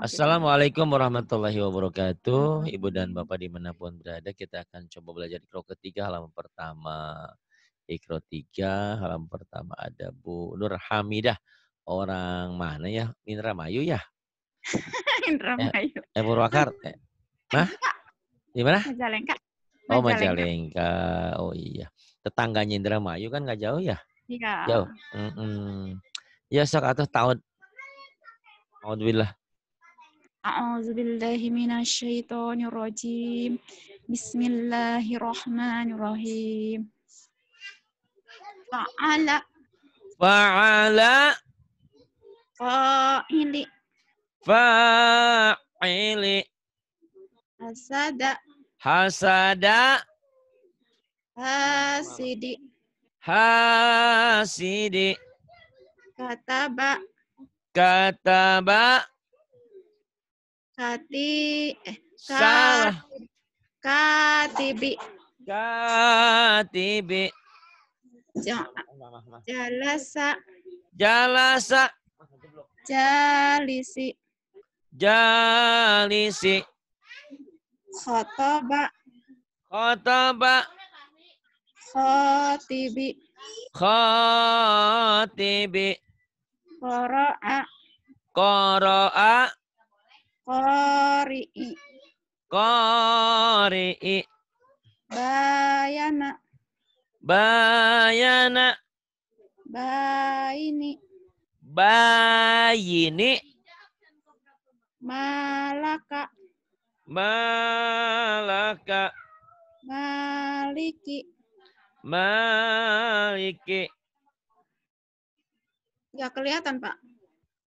Assalamualaikum warahmatullahi wabarakatuh. Ibu dan Bapak dimanapun berada, kita akan coba belajar ikro ketiga halaman pertama. Ikro tiga halaman pertama ada Bu Nur Hamidah. Orang mana ya? Indramayu ya? Indramayu. Eh, eh Purwakar. Eh. Nah, Di mana? Majalengka. Oh, Majalengka. Oh iya. Tetangganya Indramayu kan gak jauh ya? Iya. Jauh. Mm -mm. Ya, sok tahun. Alhamdulillah. A'udzu billahi minasyaitonir rajim. Bismillahirrahmanirrahim. Fa'ala. Fa'ala. Fa'ili. Fa'ili. Hasada. Hasada. Hasidi. Hasidi. Kataba. Kataba. Kati eh salah. Katibi. Katibi. Jalasa. Jalasa. Jalisi. Jalisi. Khotoba. Khotoba. Khotibi. Khotibi. Koro'a. Koro'a. Kori, Kori, Bayana. Bayana. Baini. Bayini. Malaka. Malaka. Maliki. Maliki. Gak kelihatan, Pak.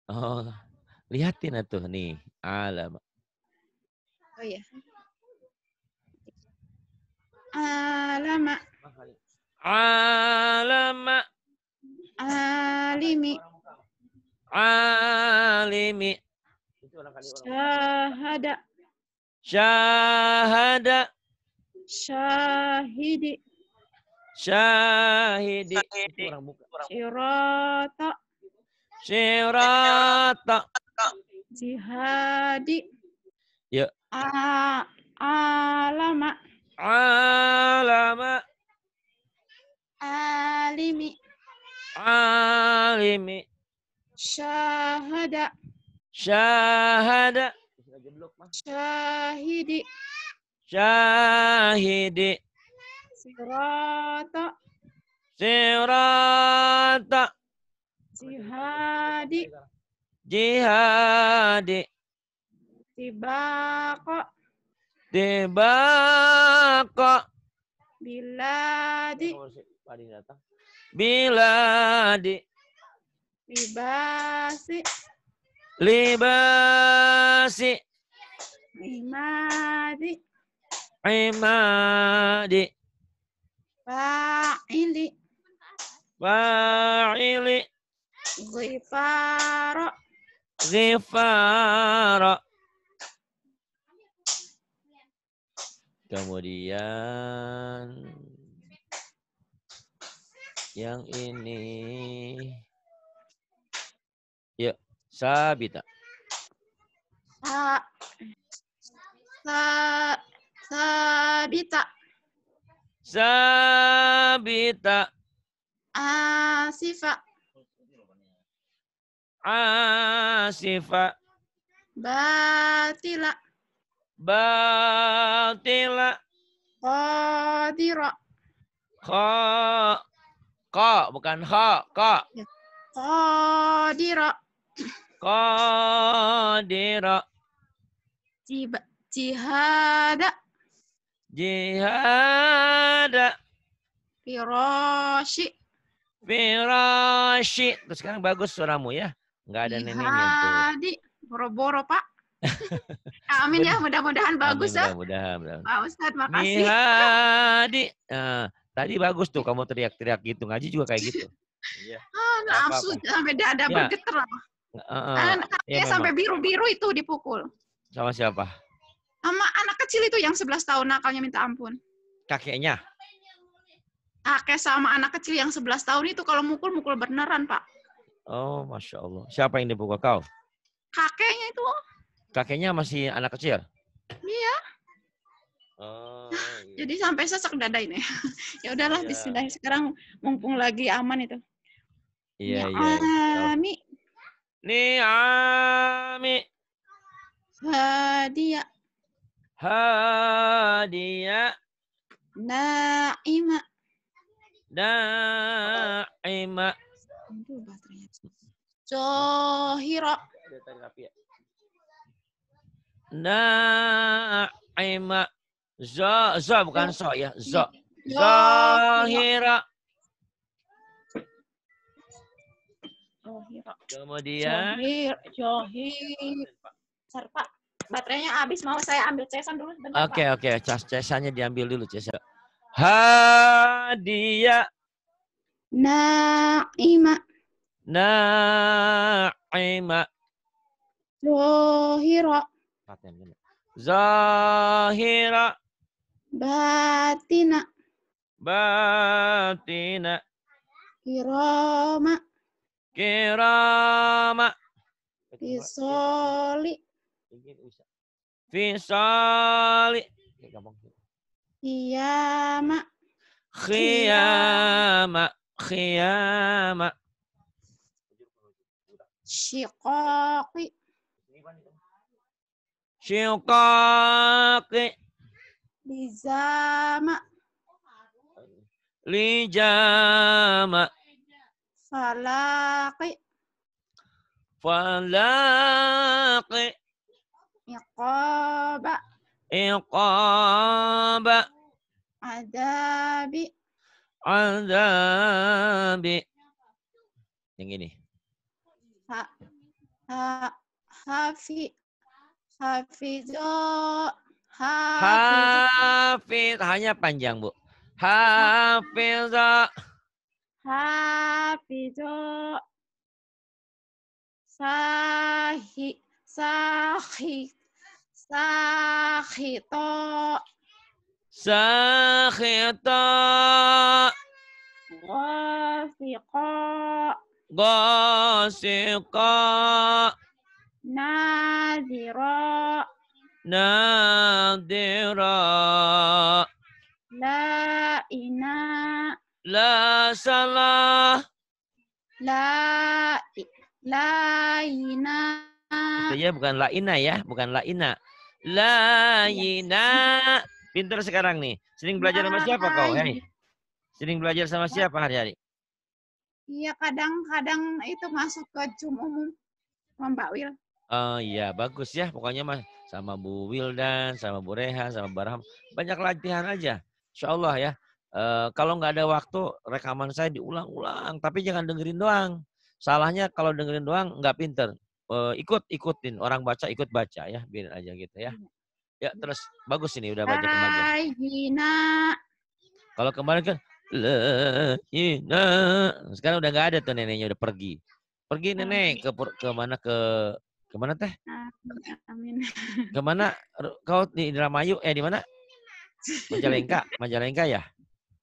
Oh. Lihatin atuh nih. Alam. Oh iya. Alama. Alama. Alimi. Alimi. Syahada. Syahada. Syahidi. Syahidi. Syirata. Syirata. Jihadi. Ya. A alama. Alama. Alimi. Alimi. Syahada. Syahada. Syahidi. Syahidi. Sirata. Sirata. Sihadi. Jihad di, bila jihadi Sibako Dibako Biladi Biladi Libasi Libasi Imadi Imadi Fa'ili Fa'ili Zifaro ghifara. Kemudian yang ini ya sabita sa sa sabita sabita asifa a Asifa. batila batila qadira Kha. Kha, bukan kha kha. Ya. qadira qadira jiba jihada jihada firashi firashi terus sekarang bagus suaramu ya Enggak ada ya, neneknya tuh. Di boro-boro Pak. Amin ya, mudah-mudahan bagus Amin, ya. Mudah-mudahan. Mudah Pak Ustadz, makasih. Nah, tadi bagus tuh kamu teriak-teriak gitu. Ngaji juga kayak gitu. Iya. Ah, nafsu sampai dada iya. bergetar lah. Kan, iya, ya, sampai biru-biru itu dipukul. Sama siapa? Sama anak kecil itu yang 11 tahun nakalnya minta ampun. Kakeknya? Kakek sama anak kecil yang 11 tahun itu kalau mukul-mukul beneran, Pak. Oh, masya Allah. Siapa yang dibuka kau? Kakeknya itu. Kakeknya masih anak kecil. Iya. Oh, ah, iya. Jadi sampai sesak dada ini. ya udahlah iya. Bismillah. Sekarang mumpung lagi aman itu. Iya, ya iya, iya. Ni iya. Ni'ami. Ami. hadiah Hadiah. Naima. Naima. Aduh, baterai. Zohiro. Na'ima. Zo, zo bukan so ya. Zo. Zohiro. Kemudian. Zohir. Zohir. Serpa. Baterainya habis, mau saya ambil cesan dulu. Oke, oke. Okay, okay. Cesannya diambil dulu, cesan. Hadiah. Na'ima. Na'ima. Zahira. Zahira. Batina. Batina. Kirama. Kirama. Fisali. Fisali. Khiyama. Khiyama. Khiyama. Shikoki. Shikoki. Lizama. Lijama. falaki, falaki, Iqaba. Iqaba. Adabi. Adabi. Yang ini ha, ha, hafi hafizo hafiz hanya panjang bu hafizo hafizo sahi sahi sahito sahito wafiqo غاسقا Nadira. ناذرا La Ina La سلا La La Itu ya bukan La Ina ya, bukan La Ina La iya. Ina Pintar sekarang nih. Sering belajar sama siapa kau? Hei. Sering belajar sama siapa hari-hari? Iya kadang-kadang itu masuk ke Zoom umum Mbak Wil. Oh uh, iya bagus ya pokoknya mas sama Bu Wildan, sama Bu Rehan, sama Barham banyak latihan aja. Insya Allah ya. Uh, kalau nggak ada waktu rekaman saya diulang-ulang tapi jangan dengerin doang. Salahnya kalau dengerin doang nggak pinter. Uh, ikut ikutin orang baca ikut baca ya biar aja gitu ya. Ya terus bagus ini udah baca kemarin. Hai Gina. Kalau kemarin kan sekarang udah nggak ada tuh neneknya udah pergi. Pergi nenek ke ke mana ke ke mana teh? Amin. Ke mana kau di Indramayu eh di mana? Majalengka, Majalengka ya?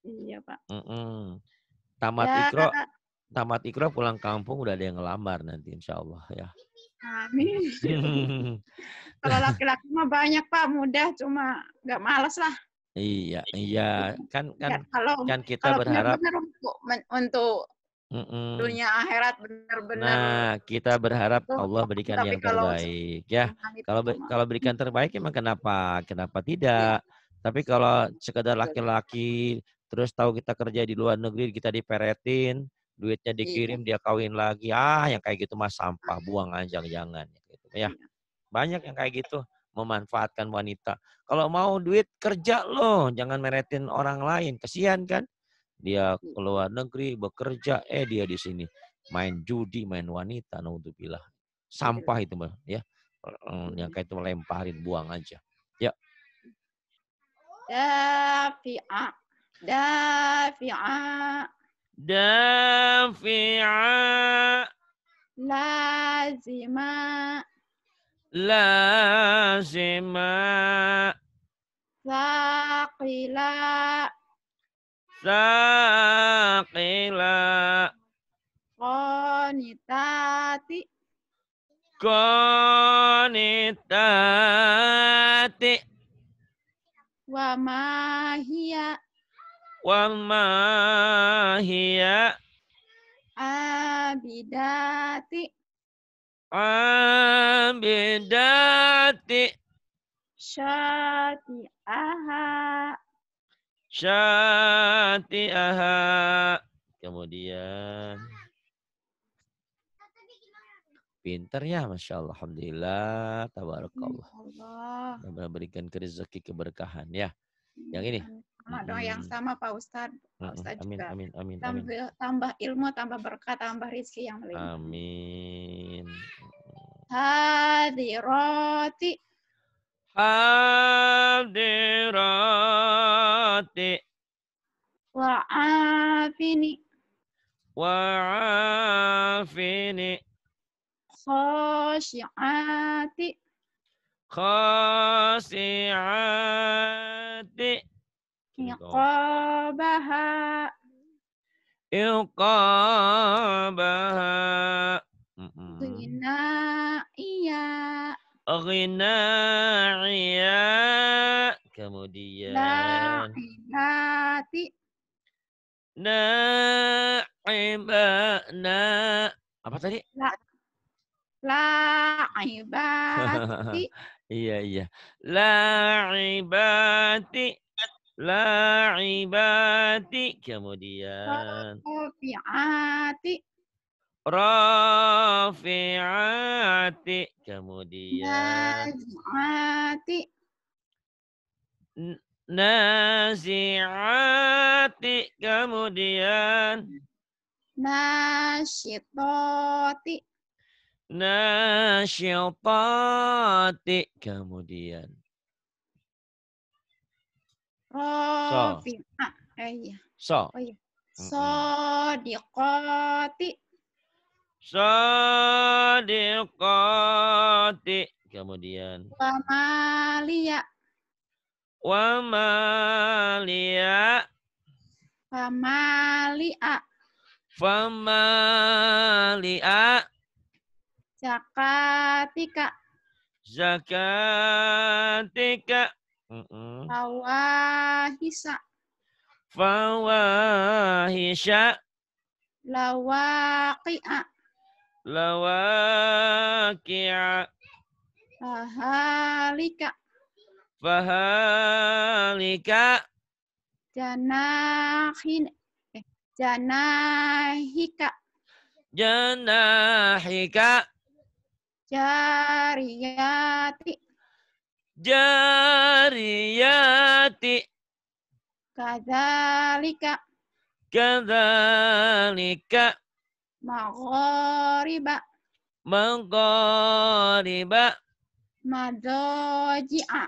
Iya, Pak. Mm -mm. Tamat ya, Ikro, tamat Ikro pulang kampung udah ada yang ngelamar nanti insyaallah ya. Amin. Kalau laki-laki mah banyak Pak, mudah cuma nggak malas lah. Iya, iya. Kan kan ya, kalau kan kita kalau berharap untuk untuk Mm-mm. dunia akhirat benar-benar. Nah, kita berharap itu, Allah berikan yang kalau terbaik ya. Kalau kalau berikan terbaik emang kenapa? Kenapa tidak? Iya. Tapi kalau sekedar laki-laki terus tahu kita kerja di luar negeri kita diperetin, duitnya iya. dikirim dia kawin lagi. Ah, yang kayak gitu mah sampah, ah. buang aja jangan ya. Gitu, ya. Iya. Banyak yang kayak gitu memanfaatkan wanita. Kalau mau duit kerja loh, jangan meretin orang lain. Kesian kan? Dia hmm. keluar negeri bekerja, eh dia di sini main judi, main wanita, naudzubillah. Sampah iya. itu mah, ya. Hmm. Yang kayak itu melemparin buang aja. Ya. Dafi'a. Dafi'a. Dafi'a. Lazimah lazima saqila saqila qanitati qanitati wa ma hiya wa ma hiya abidati abidati syati'aha aha. kemudian pintar ya Masya Allah Alhamdulillah Tabarakallah Allah. berikan rezeki keberkahan ya yang ini sama doa yang sama Pak Ustadz. Pak Ustadz amin, juga. Amin, amin, tambah, amin. tambah ilmu, tambah berkat, tambah rizki yang melimpah. Amin. Hadirati. Hadirati. Wa'afini. Wa'afini. Khashi'ati. Khashi'ati. Iqabaha. Iya. Gitu. Iqabaha. Ghinaiya. Ghinaiya. Kemudian. Na'ibati. Na'iba. Na. Apa tadi? La. La'ibati. iya, iya. La'ibati. La'ibati. Kemudian. Rafi'ati. Rafi'ati. Kemudian. Nazi'ati. Nazi'ati. Kemudian. Nasyitati. Nasyitati. Kemudian. Rafi'a. Ah, so. Eh, iya. So. Oh iya. so Kemudian. Wamalia. Wamalia. Famalia. Famalia. Zakatika. Zakatika. Fawahisa. Fawahisa. Lawaqi'a. Lawaqi'a. Fahalika. Fahalika. Janahin. Eh, janahika. Janahika. Jariyati jariyati kadzalika kadzalika maghriba maghriba madaji'a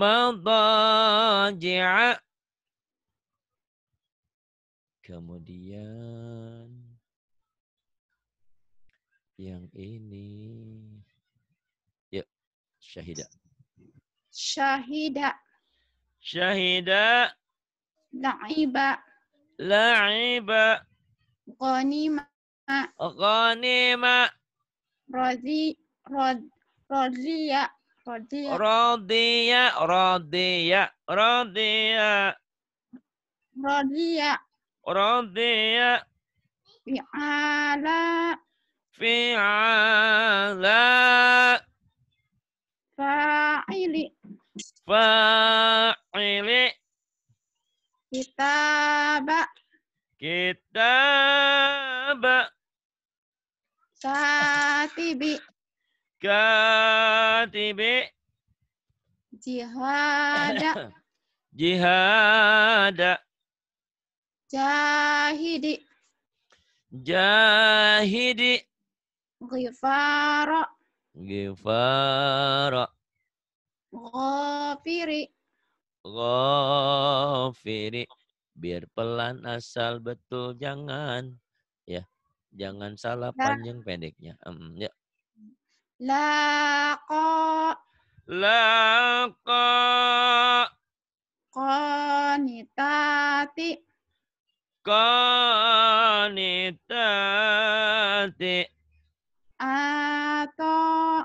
madaji'a kemudian yang ini yuk syahidah شهيدا شهيدا لعيبا لعيبا غنيمة غنيمة رضي رضي رضي رضي رضي رضي رضي رضي عالا في عالا fa'ili kitaba kitaba katibi katibi jihada jihada jahidi jahidi ghifara ghifara ghafiri. Ghafiri. Biar pelan asal betul jangan ya. Jangan salah La. panjang pendeknya. Um, ya. la nitati Qanitati. nitati atau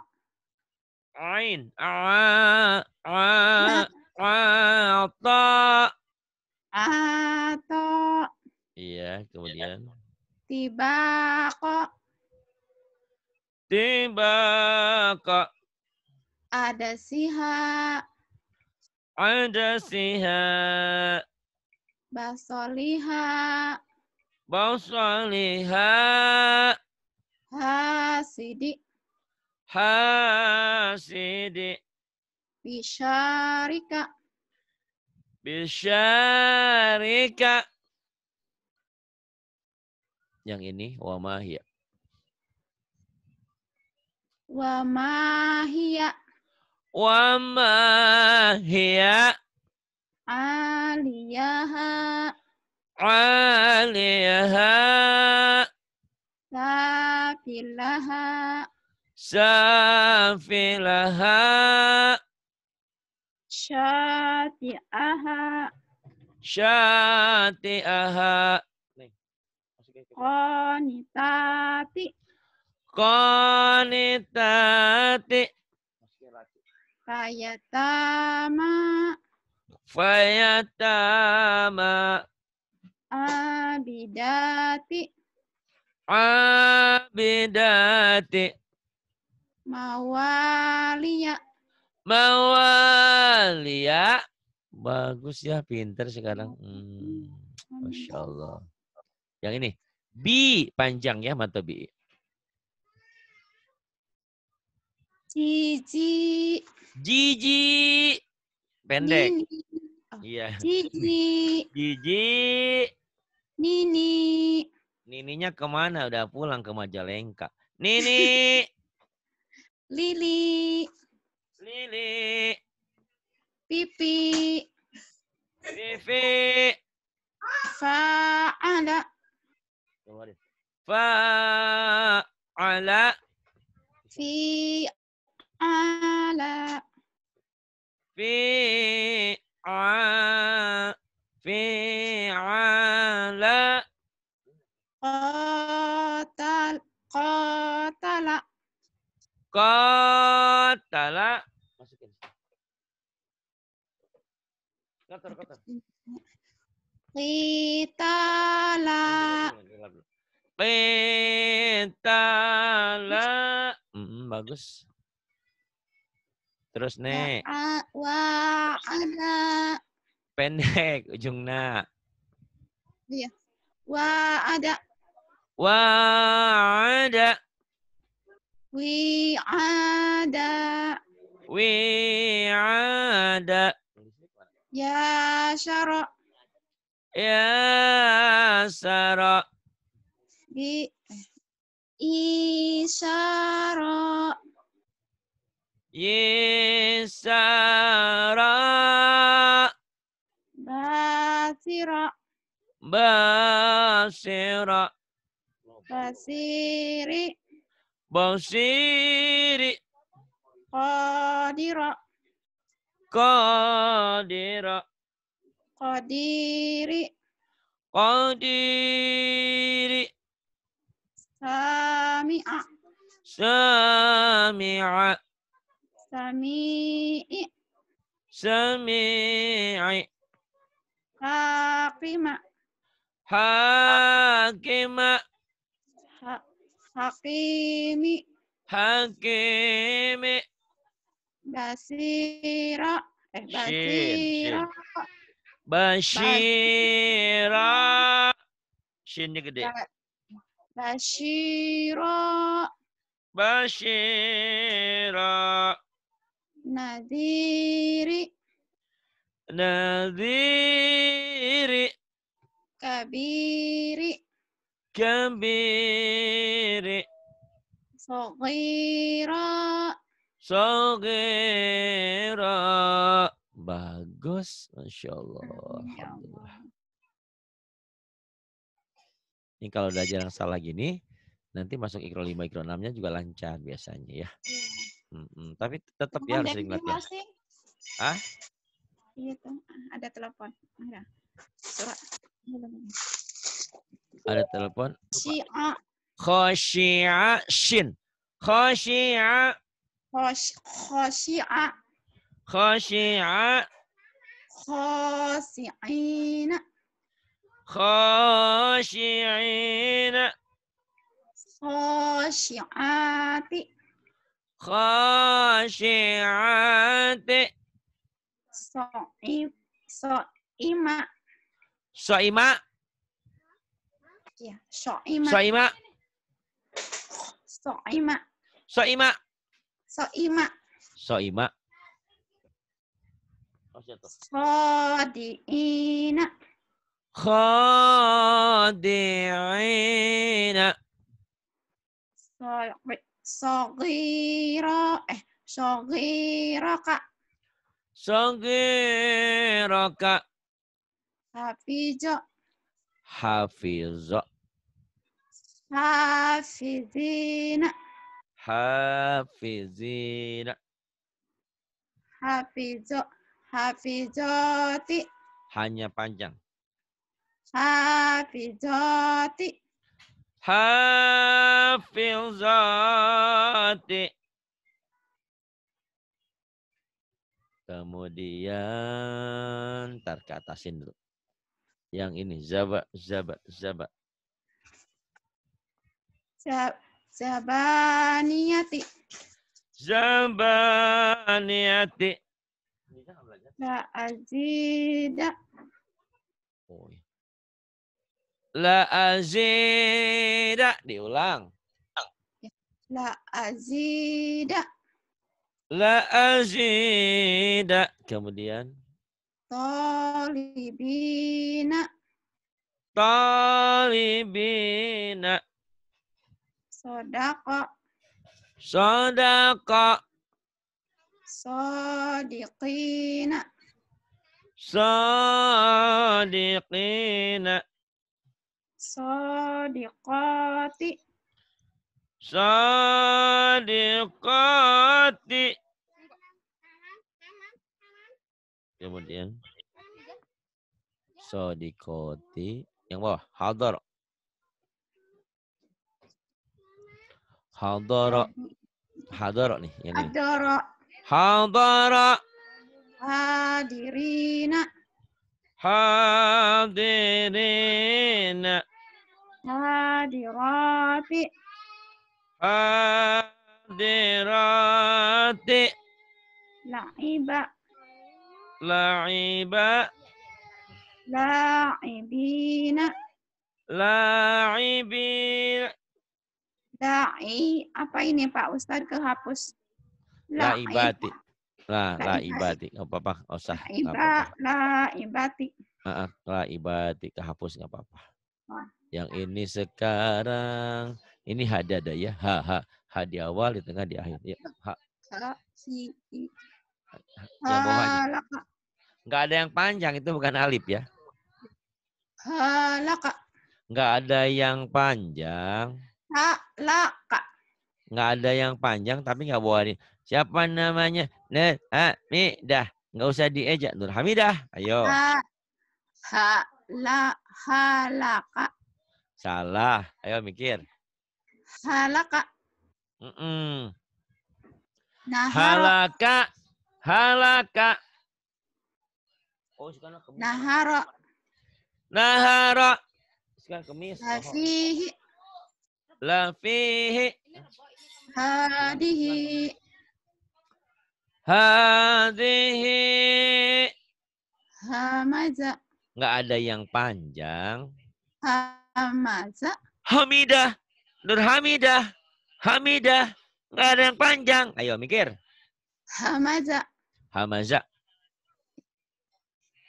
Ain. A. Ato. Ato. Iya, kemudian. Tiba kok. Tiba kok. Ada siha. Ada siha. Basoliha. Basoliha. Hasidi. Hasidi. Bisharika. Bisharika. Yang ini wamahia. Wamahia. Wamahia. Aliyah, Aliyah, Safilaha. Safilaha syati'aha syati'aha Konitati, Konitati, fayatama fayatama abidati abidati mawaliya Mawalia. Ya. Bagus ya, pinter sekarang. Hmm, Masya Allah. Yang ini. Bi panjang ya, mata bi. Cici. Jiji. Pendek. Oh, iya. Jiji. Jiji. Nini. Nininya kemana? Udah pulang ke Majalengka. Nini. Lili. Lili. Pipi. Vivi. Fa'ala. Fa'ala. Fi'ala. Fi'ala. Fi'ala. Qatala. Qatala. Qatala. kotor, kotor. kita Hmm, bagus. Terus nek. Iya. Wa ada. Pendek ujungnya. Iya. Wah ada. Wah ada. Wi ada. Wi ada. Ya syara. Ya syara. Bi isyara. Yisara. Basira. Basira. Basiri. Basiri. Qadira. Qadira. Qadiri. Qadiri. Sami'a. Sami'a. Sami'i. Sami'i. Hakima. Hakima. Ha hakimi. Hakimi basiro eh basiro basiro shinnya gede basiro basiro nadiri nadiri kabiri kabiri Sogira. Sogera. Bagus. Masya ya Allah. Ini kalau udah jarang salah gini, nanti masuk ikro 5, ikro 6-nya juga lancar biasanya ya. Hmm, Tapi tetap ya harus ingat ya. Ah? Iya tuh, ah, ada telepon. Enggak. Ada telepon. Si'a. Khosia shin. Khosia. 好喜好喜安，好喜安，好喜安好喜安好喜安的，好喜安的，甩一甩一马，甩一马，呀，一马，甩一马，甩一马，甩一马。so so ima. ima. Soima. Soima. Khadi'ina. so gira Eh, so so gira ka. Hafizo. Hafizo. Hafizina. Hafizina. hafizo hafizoti hanya panjang hafizoti hafizati kemudian tar ke atasin dulu yang ini zaba zaba zaba Zabaniyati. Zabaniyati. La azida. La azida. Diulang. La azida. La azida. Kemudian. Tolibina, Tolibina. Sodako. Sodako. Sodiqina. Sodiqina. Sodiqati. Sodiqati. Kemudian. Sodikoti. Yang bawah. Hadar. حضر حضر nih يعني حضر حضر حاضرين حاضرين حاضرات حاضرات لعيبة لعيبة لاعبين لاعبين la'i apa ini Pak Ustaz kehapus laibati la ibati nggak apa-apa nggak usah ibati heeh la ibati kehapus nggak apa-apa yang ini sekarang ini hadada ya ha ha ha di awal di tengah di akhir ya ha si yang nggak ada yang panjang itu bukan alif ya ha la nggak ada yang panjang na na ka. Nggak ada yang panjang tapi nggak boleh. Siapa namanya? Nur Dah. Nggak usah diejak Nur Hamidah. Ayo. Ha ha la Salah. Ayo mikir. Halaka. Mm -mm. Nah, halaka. Halaka. Oh, sekarang kemis. Nahara. Nahara. Sekarang kemis. Nasihi lafihi hadihi hadihi hamaza nggak ada yang panjang hamaza hamidah nur hamidah hamidah nggak ada yang panjang ayo mikir hamaza hamaza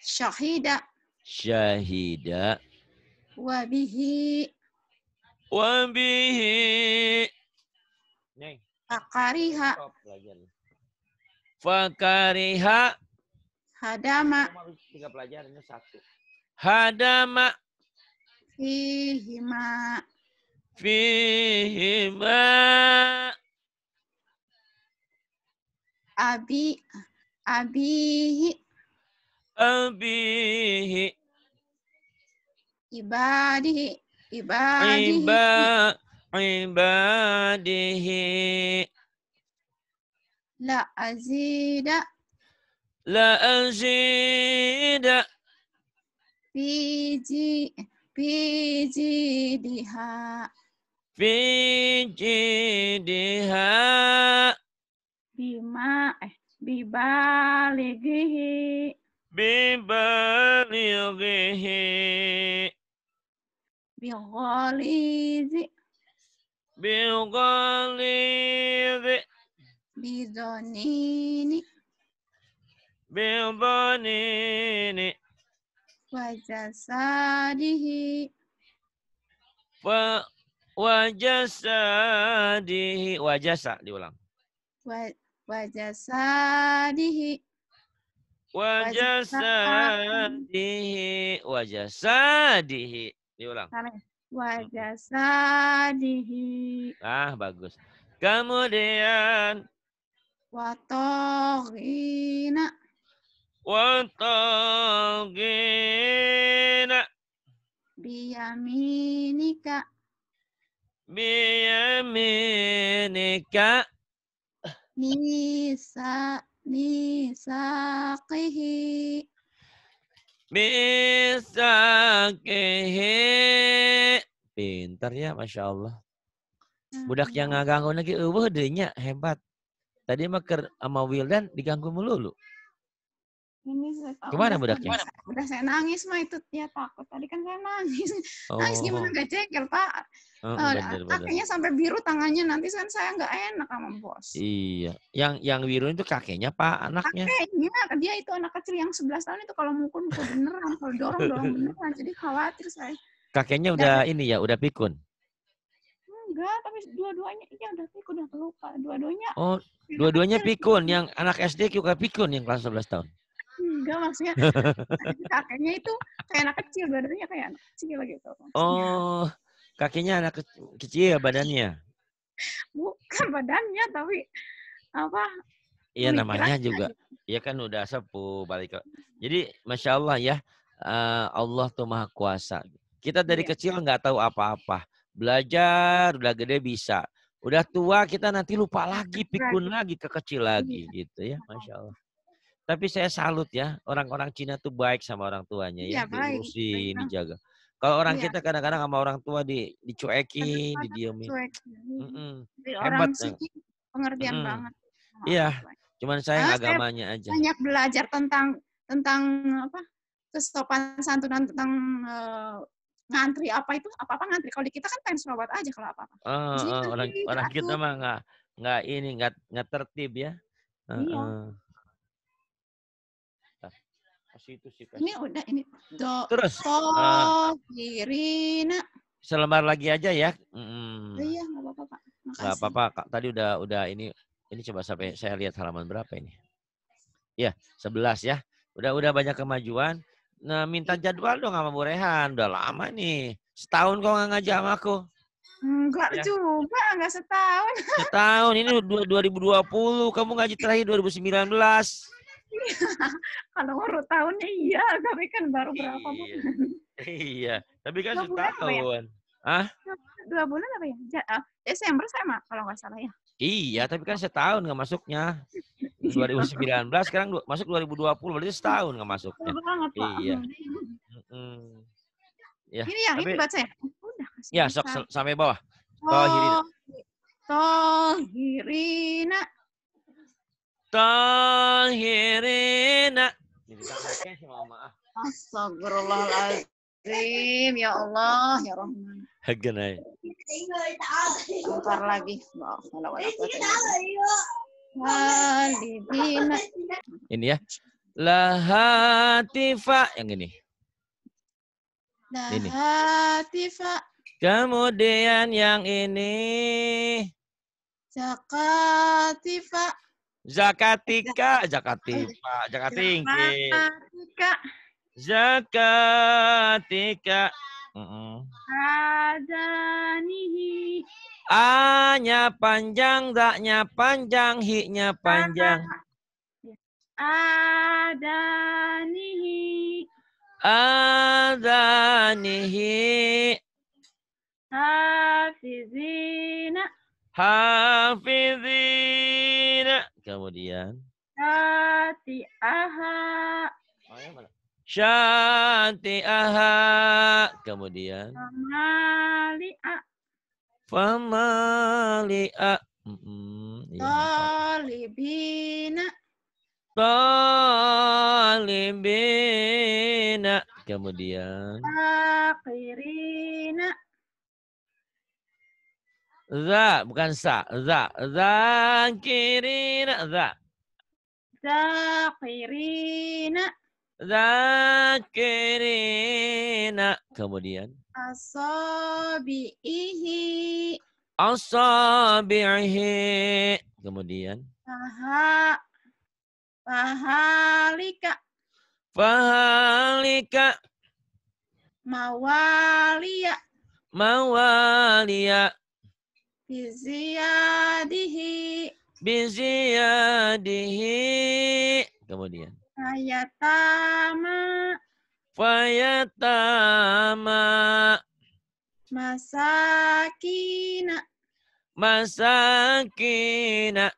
syahida syahida wabihi wabihi fakariha fakariha hadama tiga pelajarannya satu hadama fihima fihima abi abihi abihi ibadihi عباده عباده لا أزيد لا أزيد في جي في جيدها في جيدها بما ببالغه ببالغه Bighalizi. ni, Bidonini. Bidonini. Wajasadihi. Wa, wajasadihi. Wajasa diulang. Wa, wajasadihi. Wajasadihi. Wajasadihi. Diulang. wajah sadih Ah, bagus. Kemudian watogina. Watogina. Biyaminika. Biyaminika. Nisa, nisaqihi. Misakehe, Pintar ya, Masya Allah. Budak yang hmm. ganggu lagi, uh, dehnya hebat. Tadi mah sama Wildan diganggu melulu ini saya gimana udah, budaknya? Udah, udah saya nangis mah itu ya takut. Tadi kan saya nangis. Oh. Nangis gimana gak jengkel, Pak? Oh, uh, kakinya sampai biru tangannya nanti kan saya nggak enak sama bos. Iya. Yang yang biru itu kakeknya Pak, anaknya. Kakeknya, dia itu anak kecil yang 11 tahun itu kalau mukul mukul beneran, kalau dorong dorong beneran. Jadi khawatir saya. Kakeknya Dan, udah ini ya, udah pikun. Enggak, tapi dua-duanya iya udah pikun, udah lupa. Dua-duanya. Oh, dua-duanya pikun. Yang anak SD juga pikun yang kelas 11 tahun. Enggak maksudnya kakeknya itu kayak anak kecil badannya kayak anak kecil gitu. Maksudnya. Oh, kakeknya anak kecil ya badannya. Bukan badannya tapi apa? Iya namanya juga. Gitu. Iya kan udah sepuh balik. Jadi masya Allah ya eh, Allah tuh maha kuasa. Kita dari ya. kecil nggak tahu apa-apa. Belajar udah gede bisa. Udah tua kita nanti lupa lagi, pikun lagi, kekecil lagi iya. gitu ya, masya Allah. Tapi saya salut ya, orang-orang Cina tuh baik sama orang tuanya iya, ya, ya diurusin, baik. dijaga. Kalau orang ya. kita kadang-kadang sama orang tua di dicuekin, didiemin. Mm -mm. orang Hebat, eh. pengertian mm -mm. banget. Iya, cuman saya nah, agamanya saya aja. Banyak belajar tentang tentang apa? Kesopan santunan tentang uh, ngantri apa itu apa-apa ngantri. Kalau di kita kan pengen selawat aja kalau apa-apa. Oh, oh, orang gitu. orang kita mah nggak nggak ini nggak nggak tertib ya. Iya. Uh -uh situ sih. Ini udah ini do. Terus. Oh, ah. Irina. Selembar lagi aja ya. Hmm. iya, nggak apa-apa Pak. Nggak apa-apa Kak. Tadi udah udah ini ini coba sampai saya lihat halaman berapa ini. Ya, sebelas ya. Udah udah banyak kemajuan. Nah, minta iya. jadwal dong sama Bu Rehan. Udah lama nih. Setahun kok nggak ngajak sama aku. Enggak ya. juga, enggak setahun. Setahun, ini 2020. Kamu ngaji terakhir 2019. kalau urut tahunnya iya, tapi kan baru berapa iya. bulan. iya, tapi kan setahun. Ah? Ya? Dua bulan apa ya? ya? Eh, Desember sama kalau nggak salah ya. Iya, tapi kan setahun nggak masuknya. 2019 iya. sekarang masuk 2020 berarti setahun nggak masuknya. Banget, Iya. -hmm. ya, ini yang tapi, ini baca ya. Udah, ya, sok sampai bawah. Tohirina. Tohirina tahirina. Ah. Astagfirullahaladzim. Ya Allah, ya Rahman. Hagenai. Bentar lagi. Eh, Walidina. Ini ya. Lahatifa. Yang ini. Lahatifa. Kemudian yang ini. Zakatifa. Zakatika, Zakatika, Zakatingki. Zakatika. Zakatika. Adanihi. A-nya panjang, za-nya panjang, hi-nya panjang. Adanihi. Adanihi. Hafizina. Hafizina kemudian? Shanti Shanti Aha Kemudian? Famali A iya, Talibina. Talibina. Kemudian? Akhirina. Za, bukan sa. Za. Zakirina. Za. Zakirina. Zakirina. Kemudian. asabihi asabihi Kemudian. aha Fahalika. Fahalika. Mawaliya. Mawaliya. Biziyadihi. Biziyadihi. Kemudian. Fayatama. Fayatama. Masakina. Masakina.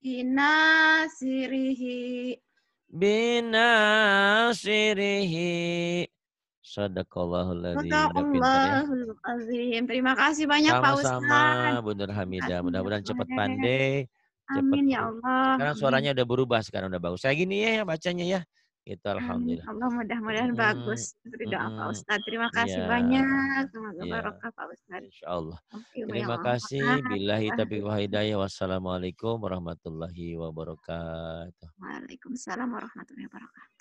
Binasirihi. Binasirihi. Sadaqallahul ya. azim. Terima kasih banyak Sama -sama, Pak Ustaz. Sama-sama Bu Nur Hamidah. Mudah-mudahan cepat pandai. Cepet. Amin ya Allah. Sekarang suaranya udah berubah, sekarang udah bagus. Saya gini ya bacanya ya. Itu alhamdulillah. Allah mudah-mudahan hmm. bagus. Dari doa hmm. Pak Ustaz. Terima iya. kasih ya. banyak. Semoga ya. barokah Pak Ustaz. Insya Allah. Okay, Terima kasih. Billahi taufiq wa hidayah. Wassalamualaikum warahmatullahi wabarakatuh. Waalaikumsalam warahmatullahi wabarakatuh.